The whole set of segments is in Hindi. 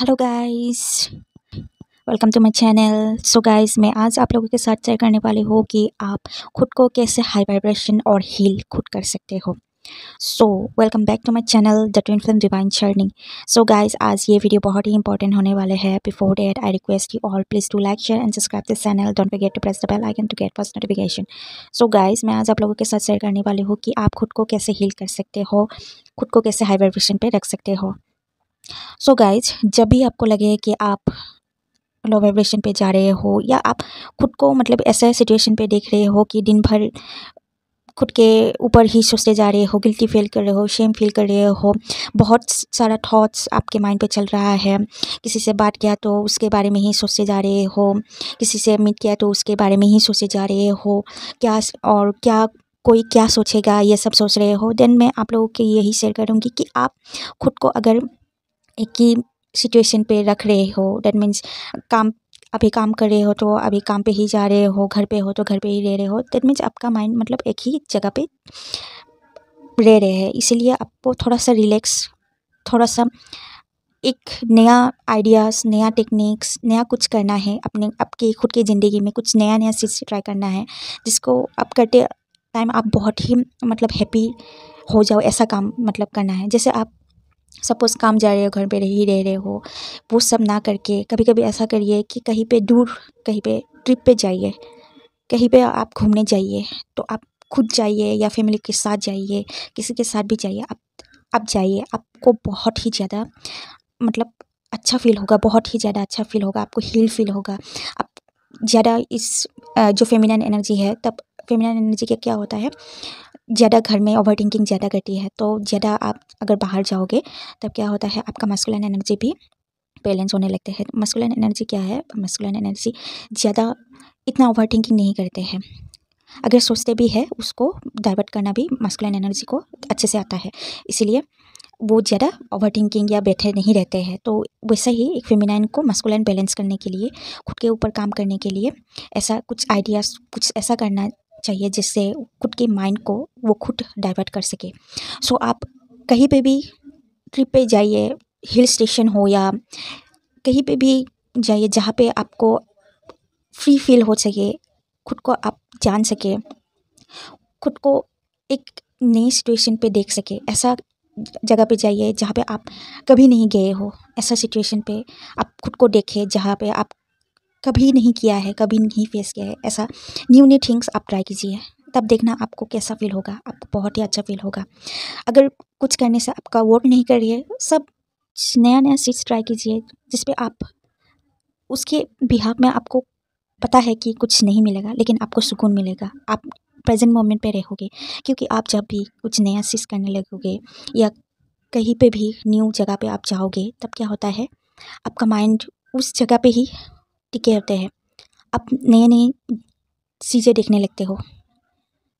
hello guys welcome to my channel so guys मैं आज आप लोगों के साथ शेयर करने वाली हूँ कि आप खुद को कैसे हाई वाइब्रेशन और हील खुद कर सकते हो so welcome back to my channel the twin flame divine journey so guys आज ये वीडियो बहुत ही इंपॉर्टेंट होने वाले है before that I request you all please to like share and subscribe this channel don't forget to press the bell icon to get first notification so guys मैं आज आप लोगों के साथ शेयर करने वाली हूँ कि आप खुद को कैसे हील कर सकते हो खुद को कैसे हाई वाइब्रेशन पर रख सकते हो सो so गाइज जब भी आपको लगे कि आप लो वाइब्रेशन पे जा रहे हो या आप खुद को मतलब ऐसे सिचुएशन पे देख रहे हो कि दिन भर खुद के ऊपर ही सोचते जा रहे हो गिल्टी फील कर रहे हो शेम फील कर रहे हो बहुत सारा थॉट्स आपके माइंड पे चल रहा है किसी से बात किया तो उसके बारे में ही सोचते जा रहे हो किसी से मीट किया तो उसके बारे में ही सोचे जा रहे हो क्या और क्या कोई क्या सोचेगा ये सब सोच रहे हो देन मैं आप लोगों के यही शेयर करूँगी कि आप खुद को अगर एक ही सिचुएशन पे रख रहे हो डैट मीन्स काम अभी काम कर रहे हो तो अभी काम पे ही जा रहे हो घर पे हो तो घर पे ही रह रहे हो दैट मीन्स आपका माइंड मतलब एक ही जगह पे रह रहे हैं इसीलिए आपको थोड़ा सा रिलैक्स थोड़ा सा एक नया आइडियाज़ नया टेक्निक्स नया कुछ करना है अपने आपकी खुद की ज़िंदगी में कुछ नया नया चीज़ ट्राई करना है जिसको आप करते टाइम आप बहुत ही मतलब हैप्पी हो जाओ ऐसा काम मतलब करना है जैसे आप सपोज़ काम जा रहे हो घर पे ही रह रहे हो वो सब ना करके कभी कभी ऐसा करिए कि कहीं पे दूर कहीं पे ट्रिप पे जाइए कहीं पे आप घूमने जाइए तो आप खुद जाइए या फैमिली के साथ जाइए किसी के साथ भी जाइए आप आप जाइए आपको बहुत ही ज़्यादा मतलब अच्छा फील होगा बहुत ही ज़्यादा अच्छा फील होगा आपको हील फील होगा आप ज़्यादा इस जो फेमिनन एनर्जी है तब फेमिनन एनर्जी का क्या होता है ज़्यादा घर में ओवर थिंकिंग ज़्यादा करती है तो ज़्यादा आप अगर बाहर जाओगे तब क्या होता है आपका मस्कुलन एनर्जी भी बैलेंस होने लगते हैं मस्कुलन एनर्जी क्या है मस्कुलन एनर्जी ज़्यादा इतना ओवर थिंकिंग नहीं करते हैं अगर सोचते भी है उसको डाइवर्ट करना भी मस्कुलन एनर्जी को अच्छे से आता है इसीलिए वो ज़्यादा ओवर थिंकिंग या बैठे नहीं रहते हैं तो वैसा ही एक फेमिनाइन को मस्कुलन बैलेंस करने के लिए खुद के ऊपर काम करने के लिए ऐसा कुछ आइडियाज़ कुछ ऐसा करना चाहिए जिससे खुद के माइंड को वो खुद डाइवर्ट कर सके सो आप कहीं पे भी ट्रिप पे जाइए हिल स्टेशन हो या कहीं पे भी जाइए जहाँ पे आपको फ्री फील हो सके खुद को आप जान सके खुद को एक नई सिचुएशन पे देख सके ऐसा जगह पे जाइए जहाँ पे आप कभी नहीं गए हो ऐसा सिचुएशन पे आप खुद को देखें जहाँ पे आप कभी नहीं किया है कभी नहीं फेस किया है ऐसा न्यू न्यू थिंग्स आप ट्राई कीजिए तब देखना आपको कैसा फील होगा आपको बहुत ही अच्छा फील होगा अगर कुछ करने से आपका वोट नहीं कर रही है सब नया नया चीज़ ट्राई कीजिए जिस आप उसके बिहाफ में आपको पता है कि कुछ नहीं मिलेगा लेकिन आपको सुकून मिलेगा आप प्रेजेंट मोमेंट पे रहोगे क्योंकि आप जब भी कुछ नया चीज़ करने लगोगे या कहीं पे भी न्यू जगह पे आप जाओगे तब क्या होता है आपका माइंड उस जगह पे ही टिके होते हैं आप नए नए चीज़ें देखने लगते हो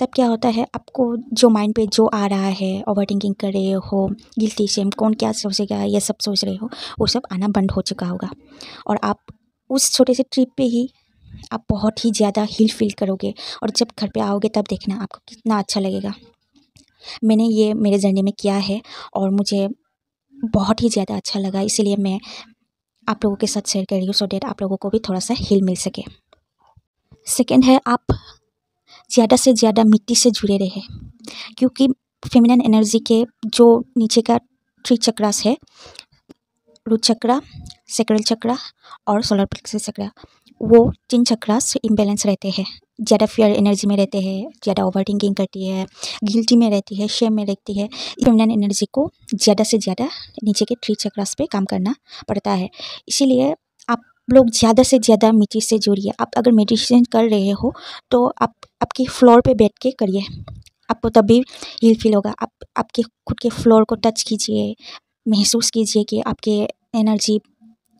तब क्या होता है आपको जो माइंड पे जो आ रहा है ओवर थिंकिंग कर रहे हो गिलती शेम कौन क्या सोचेगा ये सब सोच रहे हो वो सब आना बंद हो चुका होगा और आप उस छोटे से ट्रिप पे ही आप बहुत ही ज़्यादा हिल फील करोगे और जब घर पे आओगे तब देखना आपको कितना अच्छा लगेगा मैंने ये मेरे जर्नी में किया है और मुझे बहुत ही ज़्यादा अच्छा लगा इसीलिए मैं आप लोगों के साथ शेयर कर रही हूँ सो डेट आप लोगों को भी थोड़ा सा हिल मिल सके सेकेंड है आप ज़्यादा से ज़्यादा मिट्टी से जुड़े रहे क्योंकि फेमिनन एनर्जी के जो नीचे का थ्री चक्रास है रुद चक्रा सेक्रल चक्रा और सोलर प्लेक्सस चक्रा वो तीन चक्रास इम्बेलेंस रहते हैं ज़्यादा फेयर एनर्जी में रहते हैं ज़्यादा ओवर थिंकिंग करती है गिल्टी में रहती है शेम में रहती है फेमिनाइन एनर्जी को ज़्यादा से ज़्यादा नीचे के थ्री चक्रास पे काम करना पड़ता है इसीलिए आप लोग ज़्यादा से ज़्यादा मिट्टी से जुड़िए आप अगर मेडिटेशन कर रहे हो तो आप आपके फ्लोर पर बैठ के करिए आपको तभी हील फील होगा आप आपके खुद के फ्लोर को टच कीजिए महसूस कीजिए कि आपके एनर्जी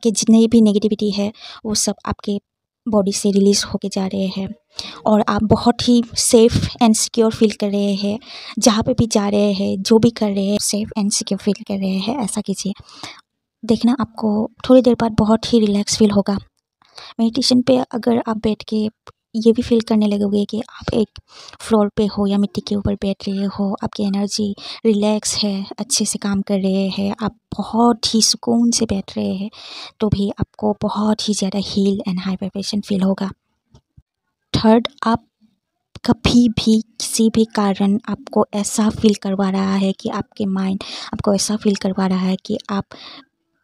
के जितने भी नेगेटिविटी है वो सब आपके बॉडी से रिलीज होके जा रहे हैं और आप बहुत ही सेफ़ एंड सिक्योर फील कर रहे हैं जहाँ पे भी जा रहे हैं जो भी कर रहे हैं सेफ़ एंड सिक्योर फील कर रहे हैं ऐसा कीजिए देखना आपको थोड़ी देर बाद बहुत ही रिलैक्स फील होगा मेडिटेशन पे अगर आप बैठ के ये भी फील करने लगोगे कि आप एक फ्लोर पे हो या मिट्टी के ऊपर बैठ रहे हो आपकी एनर्जी रिलैक्स है अच्छे से काम कर रहे हैं आप बहुत ही सुकून से बैठ रहे हैं तो भी आपको बहुत ही ज़्यादा heal and high vibration feel होगा थर्ड आप कभी भी किसी भी कारण आपको ऐसा फील करवा रहा है कि आपके माइंड आपको ऐसा फील करवा रहा है कि आप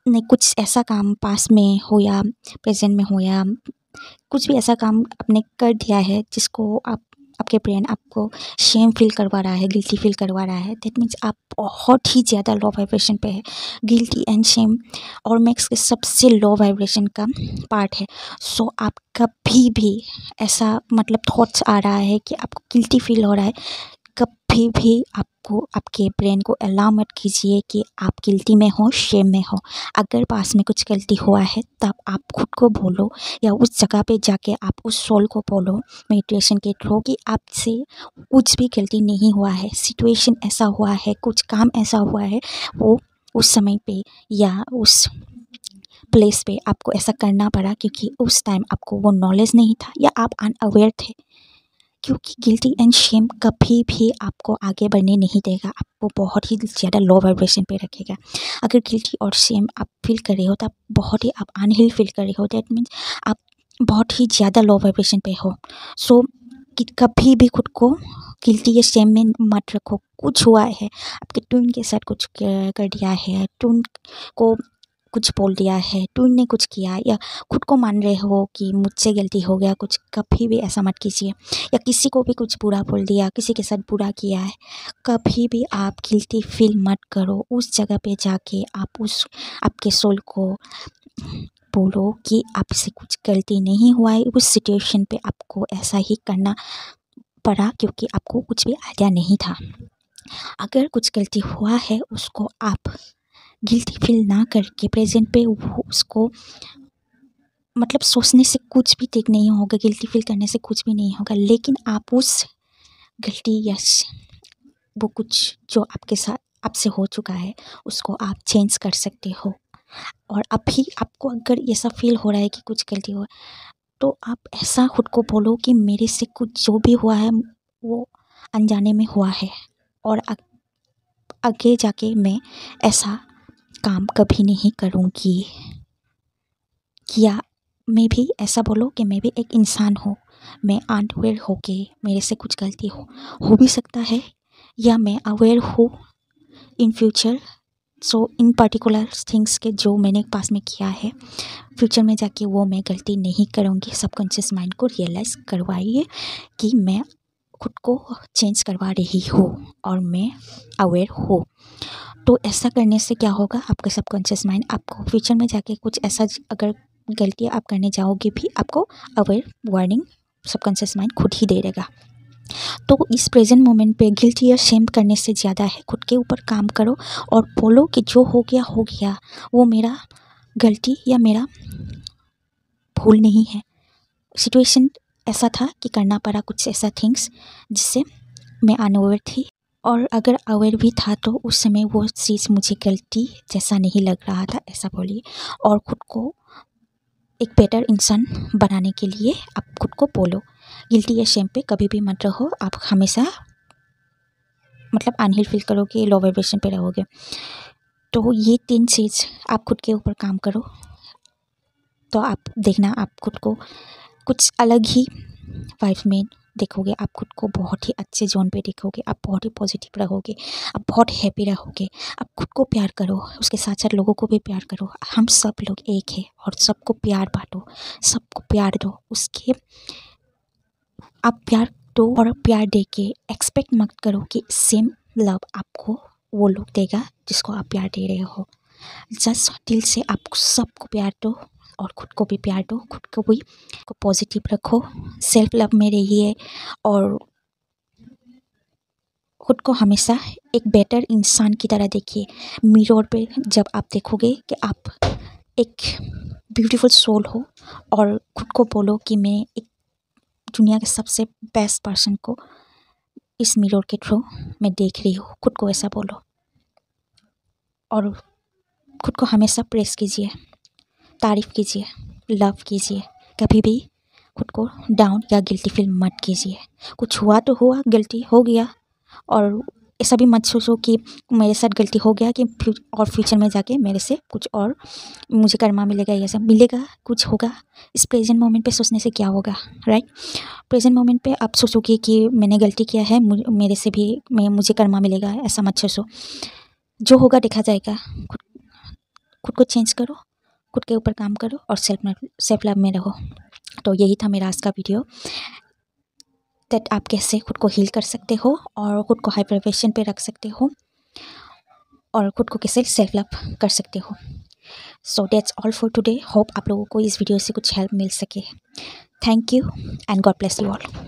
ने कुछ ऐसा काम पास में हो या प्रेजेंट में हो या कुछ भी ऐसा काम आपने कर दिया है जिसको आप आपके ब्रेन आपको शेम फील करवा रहा है गिल्टी फील करवा रहा है दैट मीन्स आप बहुत ही ज़्यादा लो वाइब्रेशन पे है गिल्टी एंड शेम और मैक्स के सबसे लो वाइब्रेशन का पार्ट है सो so, आप कभी भी ऐसा मतलब थॉट्स आ रहा है कि आपको गिल्टी फील हो रहा है कभी भी आपको आपके ब्रेन को अलाउ मत कीजिए कि आप गलती में हो शेम में हो अगर पास में कुछ गलती हुआ है तब आप खुद को बोलो या उस जगह पे जाके आप उस सोल को बोलो मेडिटेशन के थ्रू कि आपसे कुछ भी गलती नहीं हुआ है सिचुएशन ऐसा हुआ है कुछ काम ऐसा हुआ है वो उस समय पे या उस प्लेस पे आपको ऐसा करना पड़ा क्योंकि उस टाइम आपको वो नॉलेज नहीं था या आप अनअवेयर थे क्योंकि गिल्टी एंड शेम कभी भी आपको आगे बढ़ने नहीं देगा आपको बहुत ही ज़्यादा लो वाइब्रेशन पे रखेगा अगर गिल्टी और शेम आप फील कर रहे हो तो आप बहुत ही आप अनहिल फील कर रहे हो दैट मीन्स आप बहुत ही ज़्यादा लो वाइब्रेशन पे हो सो so, कि कभी भी खुद को गिल्टी या शेम में मत रखो कुछ हुआ है आपके टून के साथ कुछ कर दिया है टून को कुछ बोल दिया है ने कुछ किया या खुद को मान रहे हो कि मुझसे गलती हो गया कुछ कभी भी ऐसा मत कीजिए या किसी को भी कुछ बुरा बोल दिया किसी के साथ बुरा किया है कभी भी आप गलती फील मत करो उस जगह पे जाके आप उस आपके सोल को बोलो कि आपसे कुछ गलती नहीं हुआ है उस सिचुएशन पे आपको ऐसा ही करना पड़ा क्योंकि आपको कुछ भी आइडिया नहीं था अगर कुछ गलती हुआ है उसको आप गिल्टी फील ना करके प्रेजेंट पे वो उसको मतलब सोचने से कुछ भी ठीक नहीं होगा गिल्टी फील करने से कुछ भी नहीं होगा लेकिन आप उस गिल्टी यस वो कुछ जो आपके साथ आपसे हो चुका है उसको आप चेंज कर सकते हो और अभी आपको अगर ऐसा फील हो रहा है कि कुछ गलती हो तो आप ऐसा खुद को बोलो कि मेरे से कुछ जो भी हुआ है वो अनजाने में हुआ है और आगे जाके मैं ऐसा काम कभी नहीं करूँगी या मैं भी ऐसा बोलो कि मैं भी एक इंसान हूँ मैं अनअवेयर होके मेरे से कुछ गलती हो हो भी सकता है या मैं अवेयर हूँ in future so in particular things के जो मैंने पास में किया है फ्यूचर में जाके वो मैं गलती नहीं करूँगी सबकॉन्शियस माइंड को रियलाइज़ करवाइए कि मैं खुद को चेंज करवा रही हूँ और मैं अवेयर हूँ तो ऐसा करने से क्या होगा आपका सबकॉन्शियस माइंड आपको फ्यूचर में जाके कुछ ऐसा अगर गलती आप करने जाओगे भी आपको अवेयर वार्निंग सबकॉन्शियस माइंड खुद ही दे देगा तो इस प्रेजेंट मोमेंट पे गिल्टी या शेम करने से ज़्यादा है खुद के ऊपर काम करो और बोलो कि जो हो गया हो गया वो मेरा गलती या मेरा भूल नहीं है सिचुएशन ऐसा था कि करना पड़ा कुछ ऐसा थिंग्स जिससे मैं अनओवर थी और अगर अवेयर भी था तो उस समय वो चीज़ मुझे गलती जैसा नहीं लग रहा था ऐसा बोलिए और ख़ुद को एक बेटर इंसान बनाने के लिए आप ख़ुद को बोलो गिल्टी या शेम पे कभी भी मत रहो आप हमेशा मतलब अनहिल फील करोगे लो वाइब्रेशन पे रहोगे तो ये तीन चीज़ आप खुद के ऊपर काम करो तो आप देखना आप खुद को कुछ अलग ही वाइफ में देखोगे आप खुद को बहुत ही अच्छे जोन पे देखोगे आप बहुत ही पॉजिटिव रहोगे आप बहुत हैप्पी रहोगे आप खुद को प्यार करो उसके साथ साथ लोगों को भी प्यार करो हम सब लोग एक है और सबको प्यार बांटो सबको प्यार दो उसके आप प्यार दो और प्यार दे के एक्सपेक्ट मत करो कि सेम लव आपको वो लोग देगा जिसको आप प्यार दे रहे हो जस्ट दिल से आप सबको प्यार दो और ख़ुद को भी प्यार दो ख़ुद को भी को पॉजिटिव रखो सेल्फ लव में रहिए और खुद को हमेशा एक बेटर इंसान की तरह देखिए मिरर पे जब आप देखोगे कि आप एक ब्यूटीफुल सोल हो और खुद को बोलो कि मैं एक दुनिया के सबसे बेस्ट पर्सन को इस मिरर के थ्रू मैं देख रही हूँ खुद को ऐसा बोलो और खुद को हमेशा प्रेस कीजिए तारीफ़ कीजिए लव कीजिए कभी भी खुद को डाउन या गिल्टी फील मत कीजिए कुछ हुआ तो हुआ गलती हो गया और ऐसा भी मत सोचो कि मेरे साथ गलती हो गया कि फ्यू और फ्यूचर में जाके मेरे से कुछ और मुझे कर्मा मिलेगा या सब मिलेगा कुछ होगा इस प्रेजेंट मोमेंट पे सोचने से क्या होगा राइट प्रेजेंट मोमेंट पे आप सोचोगे कि मैंने गलती किया है मेरे से भी मैं मुझे कर्मा मिलेगा ऐसा मत सोचो जो होगा देखा जाएगा खुद खुद को चेंज करो खुद के ऊपर काम करो और सेल्फ सेल्फ लव में रहो तो यही था मेरा आज का वीडियो दैट आप कैसे खुद को हील कर सकते हो और खुद को हाइपरवेशन पे रख सकते हो और खुद को कैसे सेल्फ लव कर सकते हो so that's all for today hope आप लोगों को इस वीडियो से कुछ हेल्प मिल सके thank you and God bless you all